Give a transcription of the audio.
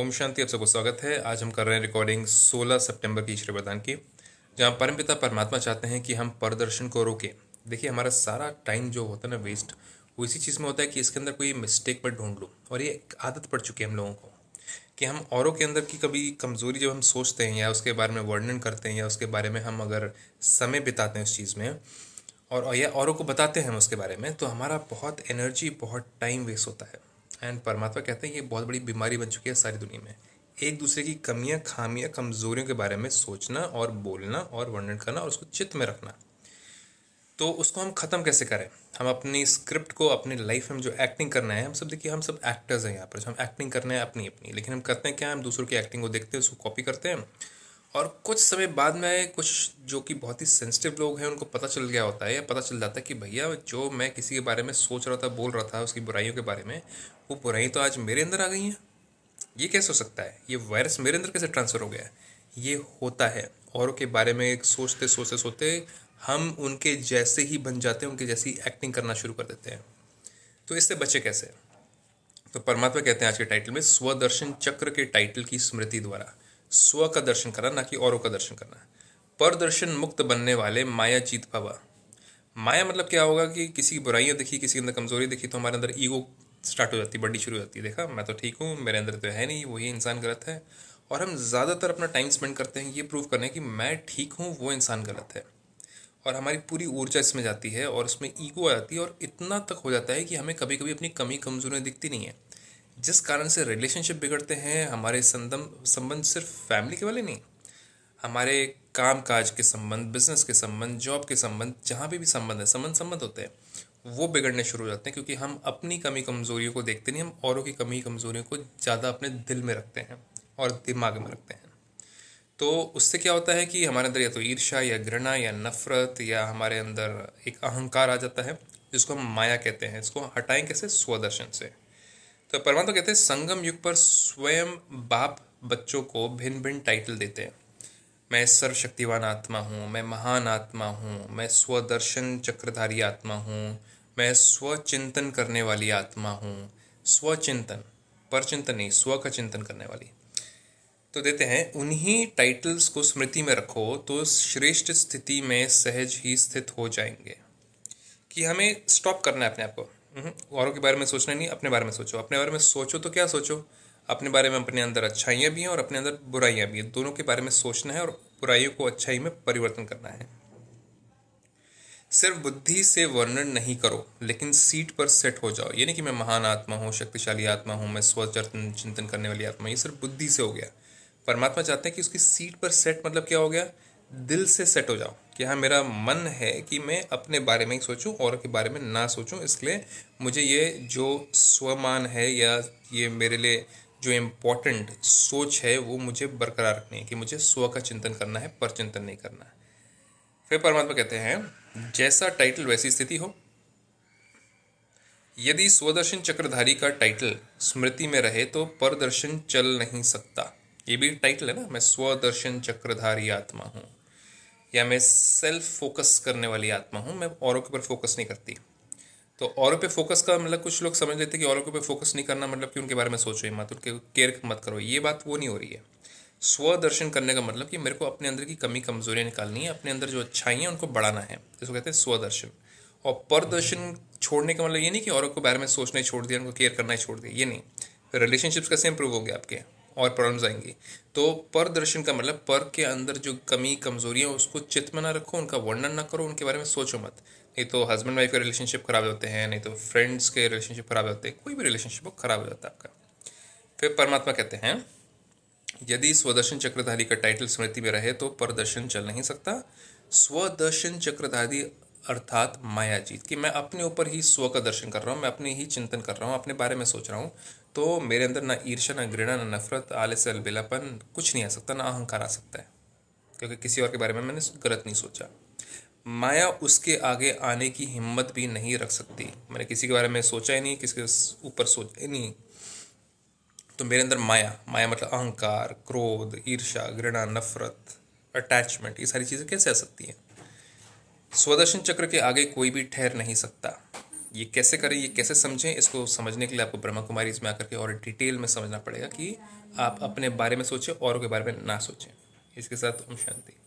ओम शांति आप सबको स्वागत है आज हम कर रहे हैं रिकॉर्डिंग 16 सितंबर की ईश्वर वरदान की जहाँ परम पिता परमात्मा चाहते हैं कि हम प्रदर्शन को रोकें देखिए हमारा सारा टाइम जो होता है ना वेस्ट वो इसी चीज़ में होता है कि इसके अंदर कोई मिस्टेक पर ढूंढ लो और ये आदत पड़ चुकी है हम लोगों को कि हम औरों के अंदर की कभी कमज़ोरी जब हम सोचते हैं या उसके बारे में वर्णन करते हैं या उसके बारे में हम अगर समय बिताते हैं उस चीज़ में और या औरों को बताते हैं हम उसके बारे में तो हमारा बहुत एनर्जी बहुत टाइम वेस्ट होता है एंड परमात्मा कहते हैं कि ये बहुत बड़ी बीमारी बन चुकी है सारी दुनिया में एक दूसरे की कमियां खामियां कमजोरियों के बारे में सोचना और बोलना और वर्णन करना और उसको चित्त में रखना तो उसको हम ख़त्म कैसे करें हम अपनी स्क्रिप्ट को अपनी लाइफ में जो एक्टिंग करना है हम सब देखिए हम सब एक्टर्स हैं यहाँ पर जो हम एक्टिंग करना है अपनी अपनी लेकिन हम करते हैं क्या हम दूसरों की एक्टिंग को देखते हैं उसको कॉपी करते हैं और कुछ समय बाद में कुछ जो कि बहुत ही सेंसिटिव लोग हैं उनको पता चल गया होता है या पता चल जाता है कि भैया जो मैं किसी के बारे में सोच रहा था बोल रहा था उसकी बुराइयों के बारे में वो बुराई तो आज मेरे अंदर आ गई हैं ये कैसे हो सकता है ये वायरस मेरे अंदर कैसे ट्रांसफ़र हो गया ये होता है औरों के बारे में सोचते सोचते सोचते हम उनके जैसे ही बन जाते हैं उनके जैसी एक्टिंग करना शुरू कर देते हैं तो इससे बचे कैसे तो परमात्मा कहते हैं आज के टाइटल में स्वदर्शन चक्र के टाइटल की स्मृति द्वारा स्व का दर्शन करना ना कि औरों का दर्शन करना परदर्शन मुक्त बनने वाले माया जीत भवा माया मतलब क्या होगा कि किसी की बुराइयाँ दिखी किसी के अंदर कमजोरी दिखी तो हमारे अंदर ईगो स्टार्ट हो जाती है बड्डी शुरू हो जाती है देखा मैं तो ठीक हूँ मेरे अंदर तो है नहीं वही इंसान गलत है और हम ज़्यादातर अपना टाइम स्पेंड करते हैं ये प्रूव करने कि मैं ठीक हूँ वो इंसान गलत है और हमारी पूरी ऊर्जा इसमें जाती है और उसमें ईगो आ जाती है और इतना तक हो जाता है कि हमें कभी कभी अपनी कमी कमजोरियाँ दिखती नहीं है जिस कारण से रिलेशनशिप बिगड़ते हैं हमारे संबंध सिर्फ फैमिली के वाले नहीं हमारे काम काज के संबंध बिजनेस के संबंध जॉब के संबंध जहाँ भी भी संबंध है संबंध संबंध होते हैं वो बिगड़ने शुरू हो जाते हैं क्योंकि हम अपनी कमी कमज़ोरियों को देखते नहीं हम औरों की कमी कमज़ोरियों को ज़्यादा अपने दिल में रखते हैं और दिमाग में रखते हैं तो उससे क्या होता है कि हमारे अंदर या तो ईर्षा या घृणा या नफ़रत या हमारे अंदर एक अहंकार आ जाता है जिसको हम माया कहते हैं इसको हटाएं कैसे स्वदर्शन से तो परमात्मा कहते हैं संगम युग पर स्वयं बाप बच्चों को भिन्न भिन्न टाइटल देते हैं मैं सर्वशक्तिवान आत्मा हूँ मैं महान आत्मा हूँ मैं स्वदर्शन चक्रधारी आत्मा हूँ मैं स्वचिंतन करने वाली आत्मा हूँ स्वचिंतन पर चिंतन नहीं स्व का चिंतन करने वाली तो देते हैं उन्हीं टाइटल्स को स्मृति में रखो तो श्रेष्ठ स्थिति में सहज ही स्थित हो जाएंगे कि हमें स्टॉप करना है अपने आप को हम्म, औरों के बारे में सोचना नहीं अपने बारे में सोचो अपने बारे में सोचो तो क्या सोचो अपने बारे में अपने अंदर अच्छाइयाँ भी हैं और अपने अंदर बुराइयाँ भी हैं दोनों के बारे में सोचना है और बुराइयों को अच्छाई में परिवर्तन करना है सिर्फ बुद्धि से वर्णन नहीं करो लेकिन सीट पर सेट हो जाओ यानी कि मैं महान आत्मा हूँ शक्तिशाली आत्मा हूँ मैं स्वचर्तन चिंतन करने वाली आत्मा ये सिर्फ बुद्धि से हो गया परमात्मा चाहते हैं कि उसकी सीट पर सेट मतलब क्या हो गया दिल से सेट हो जाओ कि हाँ मेरा मन है कि मैं अपने बारे में ही सोचूं और के बारे में ना सोचूं इसलिए मुझे ये जो स्वमान है या ये मेरे लिए जो इम्पोर्टेंट सोच है वो मुझे बरकरार रखनी है कि मुझे स्व का चिंतन करना है पर चिंतन नहीं करना है फिर परमात्मा कहते हैं जैसा टाइटल वैसी स्थिति हो यदि स्वदर्शन चक्रधारी का टाइटल स्मृति में रहे तो परदर्शन चल नहीं सकता ये भी टाइटल है ना मैं स्वदर्शन चक्रधारी आत्मा हूँ या मैं सेल्फ फोकस करने वाली आत्मा हूँ मैं औरों के ऊपर फोकस नहीं करती तो औरों पे फोकस का मतलब कुछ लोग समझ लेते हैं कि औरों के ऊपर फोकस नहीं करना मतलब कि उनके बारे में सोचो ही मत उनके केयर मत करो ये बात वो नहीं हो रही है स्वदर्शन करने का मतलब कि मेरे को अपने अंदर की कमी कमजोरियाँ निकालनी है अपने अंदर जो अच्छाई है उनको बढ़ाना है जिसको कहते हैं स्वदर्शन और परदर्शन छोड़ने का मतलब ये नहीं कि औरों के बारे में सोचना ही छोड़ दिया उनको केयर करना ही छोड़ दिया ये नहीं रिलेशनशिप्स कैसे इंप्रूव होंगे आपके और प्रॉब्लम्स आएंगी तो पर दर्शन का मतलब पर के अंदर जो कमी कमजोरियाँ उसको चित्त में ना रखो उनका वर्णन ना करो उनके बारे में सोचो मत नहीं तो हस्बैंड वाइफ के रिलेशनशिप खराब होते हैं नहीं तो फ्रेंड्स के रिलेशनशिप खराब होते हैं कोई भी रिलेशनशिप खराब हो जाता है आपका फिर परमात्मा कहते हैं यदि स्वदर्शन चक्रधारी का टाइटल स्मृति में रहे तो परदर्शन चल नहीं सकता स्वदर्शन चक्रधारी अर्थात माया जीत कि मैं अपने ऊपर ही स्व का दर्शन कर रहा हूँ मैं अपने ही चिंतन कर रहा हूँ अपने बारे में सोच रहा हूँ तो मेरे अंदर ना ईर्षा ना घृणा ना नफरत आलस्य अलबिलापन कुछ नहीं आ सकता ना अहंकार आ सकता है क्योंकि किसी और के बारे में मैंने गलत नहीं सोचा माया उसके आगे आने की हिम्मत भी नहीं रख सकती मैंने किसी के बारे में सोचा ही नहीं किसी के ऊपर सोचा ही नहीं तो मेरे अंदर माया माया मतलब अहंकार क्रोध ईर्षा घृणा नफरत अटैचमेंट ये सारी चीज़ें कैसे आ सकती हैं स्वदर्शन चक्र के आगे कोई भी ठहर नहीं सकता ये कैसे करें ये कैसे समझें इसको समझने के लिए आपको ब्रह्मा कुमारी इसमें आकर के और डिटेल में समझना पड़ेगा कि आप अपने बारे में सोचें औरों के बारे में ना सोचें इसके साथ ओम शांति